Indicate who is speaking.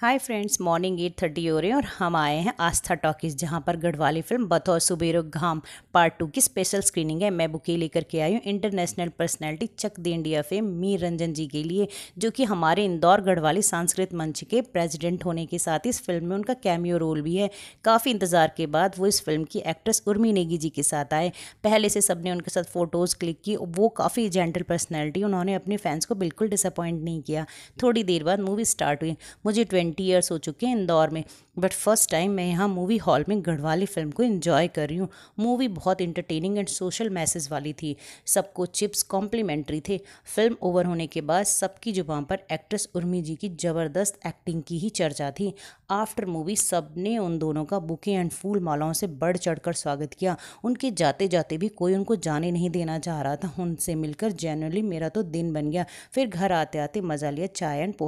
Speaker 1: हाय friends morning eight thirty हो रहे हैं और हम आए हैं आस्था टॉकीज जहां पर गढ़वाली फिल्म बतौर सुबेरो घाम पार्ट टू की स्पेशल स्क्रीनिंग है मैं बुके लेकर के आई हूँ international personality Chak De India fame Mir Ranjan ji के लिए जो कि हमारे इंदौर गढ़वाली सांस्कृत मंच के प्रेजिडेंट होने के साथ इस फिल्म में उनका कैमियो रोल भी है काफ़ी इंतज़ार के बाद वो इस फिल्म की एक्ट्रेस उर्मी नेगी जी के साथ आए पहले से सब ने उनके साथ फ़ोटोज़ क्लिक की वो काफ़ी जेंटल पर्सनैलिटी उन्होंने अपने फैंस को बिल्कुल डिसअपॉइंट नहीं किया थोड़ी देर बाद मूवी स्टार्ट हुई मुझे ट्वेंटी ट्वेंटी ईयर्स हो चुके हैं इंदौर में बट फर्स्ट टाइम मैं यहाँ मूवी हॉल में गढ़वाली फिल्म को इन्जॉय कर रही हूँ मूवी बहुत इंटरटेनिंग एंड सोशल मैसेज वाली थी सबको चिप्स कॉम्प्लीमेंट्री थे फिल्म ओवर होने के बाद सबकी जुबान पर एक्ट्रेस उर्मी जी की ज़बरदस्त एक्टिंग की ही चर्चा थी आफ्टर मूवी सब ने उन दोनों का बुके एंड फूल मालाओं से बढ़ चढ़कर स्वागत किया उनके जाते जाते भी कोई उनको जाने नहीं देना चाह रहा था उनसे मिलकर जेनरली मेरा तो दिन बन गया फिर घर आते आते मज़ा लिया चाय एंड पोहा